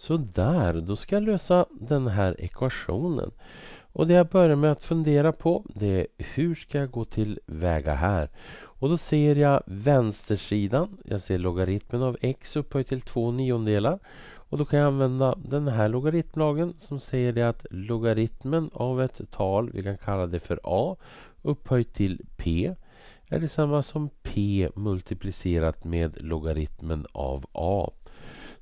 Så där, då ska jag lösa den här ekvationen. Och det jag börjar med att fundera på det är hur ska jag gå till väga här? Och då ser jag vänstersidan. Jag ser logaritmen av x upphöjt till 2 niondelar. Och då kan jag använda den här logaritmlagen som säger det att logaritmen av ett tal, vi kan kalla det för a, upphöjt till p är detsamma som p multiplicerat med logaritmen av a.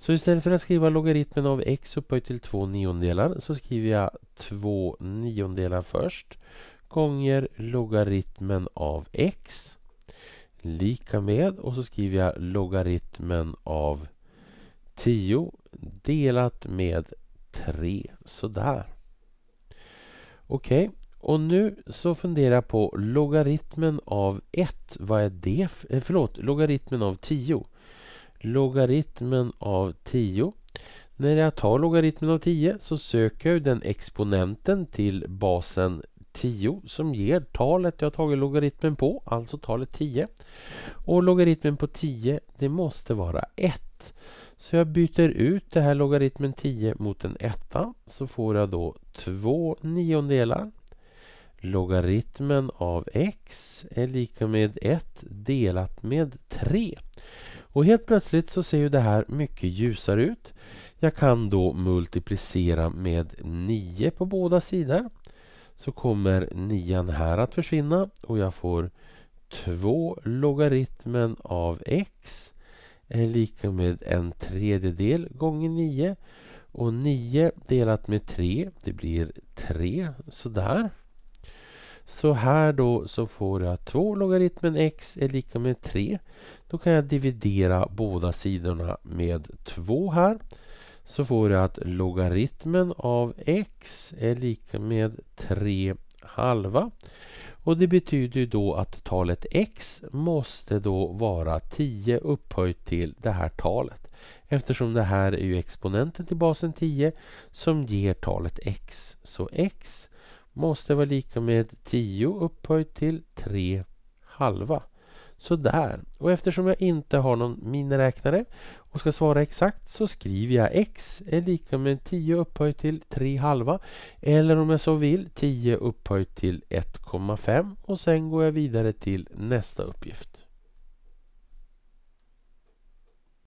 Så istället för att skriva logaritmen av x upphöjt till två niondelar så skriver jag två niondelar först gånger logaritmen av x lika med och så skriver jag logaritmen av 10 delat med 3. Sådär. Okej, okay. och nu så funderar jag på logaritmen av 1. Vad är det? Eh, förlåt, logaritmen av 10 logaritmen av 10. När jag tar logaritmen av 10 så söker jag den exponenten till basen 10 som ger talet jag tagit logaritmen på, alltså talet 10. Och logaritmen på 10, det måste vara 1. Så jag byter ut det här logaritmen 10 mot en etta. så får jag då två niondelar. Logaritmen av x är lika med 1 delat med 3. Och helt plötsligt så ser ju det här mycket ljusare ut. Jag kan då multiplicera med 9 på båda sidor. Så kommer 9 här att försvinna och jag får 2 logaritmen av x är lika med en tredjedel gånger 9. Och 9 delat med 3, det blir 3, sådär. Så här då så får jag 2 logaritmen x är lika med 3. Då kan jag dividera båda sidorna med 2 här. Så får jag att logaritmen av x är lika med 3 halva. Och det betyder ju då att talet x måste då vara 10 upphöjt till det här talet. Eftersom det här är ju exponenten till basen 10 som ger talet x. Så x måste vara lika med 10 upphöjt till 3 halva. Sådär. Och eftersom jag inte har någon miniräknare och ska svara exakt så skriver jag x är lika med 10 upphöjt till 3 halva. Eller om jag så vill 10 upphöjt till 1,5 och sen går jag vidare till nästa uppgift.